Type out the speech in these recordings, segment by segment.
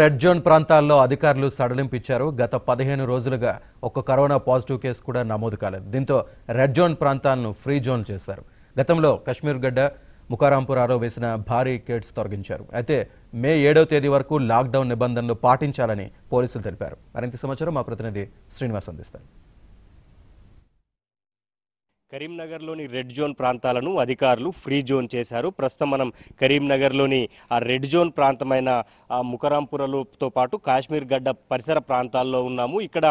red zone ప్రాంతాల్లో అధికారులు సడలింపించారు గత పదిహేను రోజులుగా ఒక కరోనా పాజిటివ్ కేసు కూడా నమోదు కాలేదు దీంతో రెడ్ జోన్ ప్రాంతాలను ఫ్రీ జోన్ చేశారు గతంలో కశ్మీర్ గడ్డ ఆరో వేసిన భారీ కేట్స్ తొలగించారు అయితే మే ఏడవ తేదీ వరకు లాక్డౌన్ నిబంధనలు పాటించాలని పోలీసులు తెలిపారు మరింత సమాచారం మా ప్రతినిధి శ్రీనివాస్ అందిస్తారు కరీంనగర్లోని రెడ్ జోన్ ప్రాంతాలను అధికారులు ఫ్రీ జోన్ చేశారు ప్రస్తుతం మనం కరీంనగర్లోని ఆ రెడ్ జోన్ ప్రాంతమైన ముకరాంపురలతో పాటు కాశ్మీర్ గడ్డ పరిసర ప్రాంతాల్లో ఉన్నాము ఇక్కడ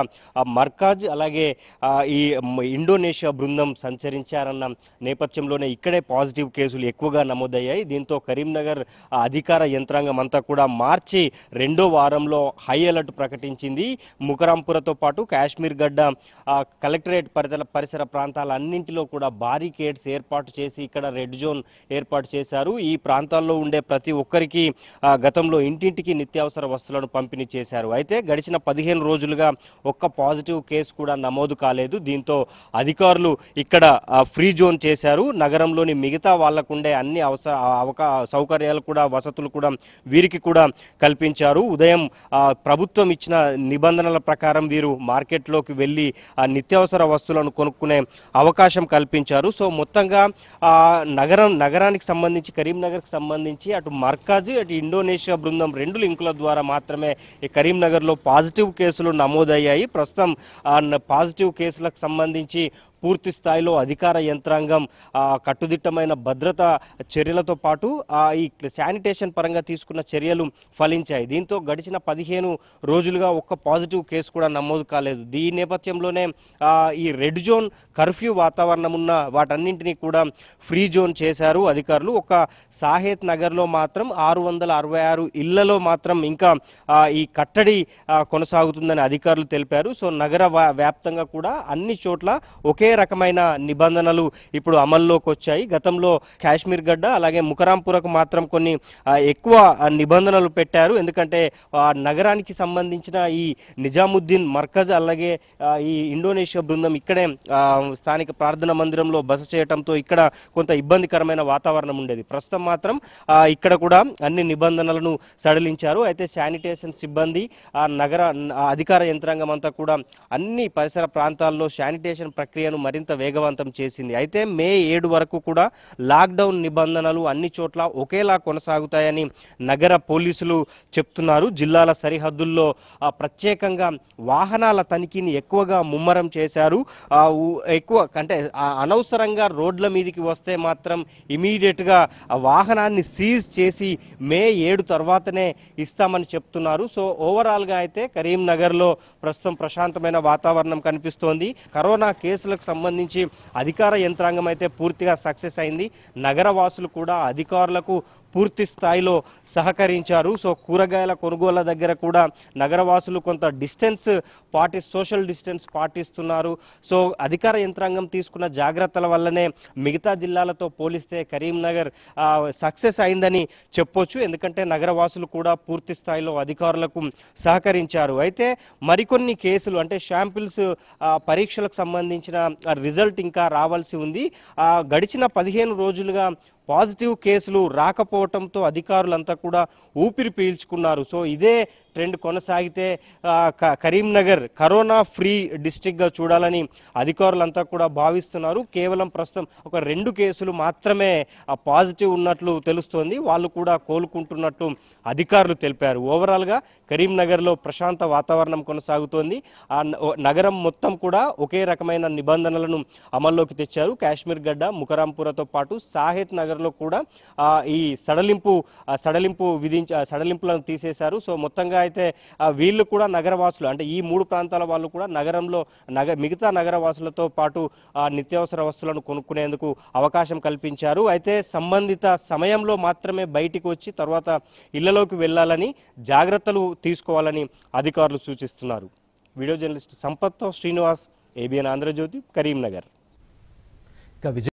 మర్కాజ్ అలాగే ఈ ఇండోనేషియా బృందం సంచరించారన్న నేపథ్యంలోనే ఇక్కడే పాజిటివ్ కేసులు ఎక్కువగా నమోదయ్యాయి దీంతో కరీంనగర్ అధికార యంత్రాంగం అంతా కూడా మార్చి రెండో వారంలో హై అలర్ట్ ప్రకటించింది ముకరాంపురతో పాటు కాశ్మీర్ గడ్డ కలెక్టరేట్ పరిసర పరిసర ప్రాంతాలన్నింటి అన్నింటిలో కూడా బారికేడ్స్ ఏర్పాటు చేసి ఇక్కడ రెడ్ జోన్ ఏర్పాటు చేశారు ఈ ప్రాంతాల్లో ఉండే ప్రతి ఒక్కరికి గతంలో ఇంటింటికి నిత్యావసర వస్తువులను పంపిణీ చేశారు అయితే గడిచిన పదిహేను రోజులుగా ఒక్క పాజిటివ్ కేసు కూడా నమోదు కాలేదు దీంతో అధికారులు ఇక్కడ ఫ్రీ జోన్ చేశారు నగరంలోని మిగతా వాళ్ళకు ఉండే అన్ని అవసర అవకా సౌకర్యాలు కూడా వసతులు కూడా వీరికి కూడా కల్పించారు ఉదయం ప్రభుత్వం ఇచ్చిన నిబంధనల ప్రకారం వీరు మార్కెట్లోకి వెళ్ళి నిత్యావసర వస్తువులను కొనుక్కునే అవకాశం అవకాశం కల్పించారు సో మొత్తంగా నగరం నగరానికి సంబంధించి కరీంనగర్కి సంబంధించి అటు మర్కాజ్ అటు ఇండోనేషియా బృందం రెండు లింకుల ద్వారా మాత్రమే ఈ కరీంనగర్లో పాజిటివ్ కేసులు నమోదయ్యాయి ప్రస్తుతం పాజిటివ్ కేసులకు సంబంధించి పూర్తి స్థాయిలో అధికార యంత్రాంగం కట్టుదిట్టమైన భద్రత చర్యలతో పాటు ఈ శానిటేషన్ పరంగా తీసుకున్న చర్యలు ఫలించాయి దీంతో గడిచిన పదిహేను రోజులుగా ఒక్క పాజిటివ్ కేసు కూడా నమోదు కాలేదు ఈ నేపథ్యంలోనే ఈ రెడ్ జోన్ కర్ఫ్యూ వాతావరణం వాతావరణం ఉన్న వాటన్నింటినీ కూడా ఫ్రీ జోన్ చేశారు అధికారులు ఒక సాహేత్ నగర్లో మాత్రం ఆరు వందల అరవై ఆరు ఇళ్లలో మాత్రం ఇంకా ఈ కట్టడి కొనసాగుతుందని అధికారులు తెలిపారు సో నగర వ్యాప్తంగా కూడా అన్ని చోట్ల ఒకే రకమైన నిబంధనలు ఇప్పుడు అమల్లోకి వచ్చాయి గతంలో కాశ్మీర్ గడ్డ అలాగే ముఖరాంపురకు మాత్రం కొన్ని ఎక్కువ నిబంధనలు పెట్టారు ఎందుకంటే నగరానికి సంబంధించిన ఈ నిజాముద్దీన్ మర్కజ్ అలాగే ఈ ఇండోనేషియా బృందం ఇక్కడే స్థానిక ప్రార్థన ప్రార్థన మందిరంలో బస చేయడంతో ఇక్కడ కొంత ఇబ్బందికరమైన వాతావరణం ఉండేది ప్రస్తుతం మాత్రం ఇక్కడ కూడా అన్ని నిబంధనలను సడలించారు అయితే శానిటేషన్ సిబ్బంది ఆ నగర అధికార యంత్రాంగం అంతా కూడా అన్ని పరిసర ప్రాంతాల్లో శానిటేషన్ ప్రక్రియను మరింత వేగవంతం చేసింది అయితే మే ఏడు వరకు కూడా లాక్డౌన్ నిబంధనలు అన్ని చోట్ల ఒకేలా కొనసాగుతాయని నగర పోలీసులు చెప్తున్నారు జిల్లాల సరిహద్దుల్లో ప్రత్యేకంగా వాహనాల తనిఖీని ఎక్కువగా ముమ్మరం చేశారు ఎక్కువ అంటే అనవసరంగా రోడ్ల మీదకి వస్తే మాత్రం ఇమీడియట్గా ఆ వాహనాన్ని సీజ్ చేసి మే ఏడు తర్వాతనే ఇస్తామని చెప్తున్నారు సో ఓవరాల్గా అయితే కరీంనగర్లో ప్రస్తుతం ప్రశాంతమైన వాతావరణం కనిపిస్తోంది కరోనా కేసులకు సంబంధించి అధికార యంత్రాంగం అయితే పూర్తిగా సక్సెస్ అయింది నగరవాసులు కూడా అధికారులకు పూర్తి స్థాయిలో సహకరించారు సో కూరగాయల కొనుగోళ్ల దగ్గర కూడా నగరవాసులు కొంత డిస్టెన్స్ పాటి సోషల్ డిస్టెన్స్ పాటిస్తున్నారు సో అధికార యంత్రాంగం తీసుకున్న జాగ్రత్తల వల్లనే మిగతా జిల్లాలతో పోలిస్తే కరీంనగర్ సక్సెస్ అయిందని చెప్పొచ్చు ఎందుకంటే నగరవాసులు కూడా పూర్తి స్థాయిలో అధికారులకు సహకరించారు అయితే మరికొన్ని కేసులు అంటే శాంపిల్స్ పరీక్షలకు సంబంధించిన రిజల్ట్ ఇంకా రావాల్సి ఉంది గడిచిన పదిహేను రోజులుగా పాజిటివ్ కేసులు రాకపోవటంతో అధికారులంతా కూడా ఊపిరి పీల్చుకున్నారు సో ఇదే ట్రెండ్ కొనసాగితే కరీంనగర్ కరోనా ఫ్రీ డిస్టిక్గా చూడాలని అధికారులంతా కూడా భావిస్తున్నారు కేవలం ప్రస్తుతం ఒక రెండు కేసులు మాత్రమే పాజిటివ్ ఉన్నట్లు తెలుస్తోంది వాళ్ళు కూడా కోలుకుంటున్నట్టు అధికారులు తెలిపారు ఓవరాల్గా కరీంనగర్లో ప్రశాంత వాతావరణం కొనసాగుతోంది ఆ నగరం మొత్తం కూడా ఒకే రకమైన నిబంధనలను అమల్లోకి తెచ్చారు కాశ్మీర్ గడ్డ ముకరాంపురతో పాటు సాహిత్ నగర్ సెంటర్లో కూడా ఈ సడలింపు సడలింపు విధించ సడలింపులను తీసేశారు సో మొత్తంగా అయితే వీళ్ళు కూడా నగరవాసులు అంటే ఈ మూడు ప్రాంతాల వాళ్ళు కూడా నగరంలో నగ మిగతా నగరవాసులతో పాటు నిత్యావసర వస్తువులను కొనుక్కునేందుకు అవకాశం కల్పించారు అయితే సంబంధిత సమయంలో మాత్రమే బయటికి వచ్చి తర్వాత ఇళ్లలోకి వెళ్ళాలని జాగ్రత్తలు తీసుకోవాలని అధికారులు సూచిస్తున్నారు వీడియో జర్నలిస్ట్ సంపత్తో శ్రీనివాస్ ఏబిఎన్ ఆంధ్రజ్యోతి కరీంనగర్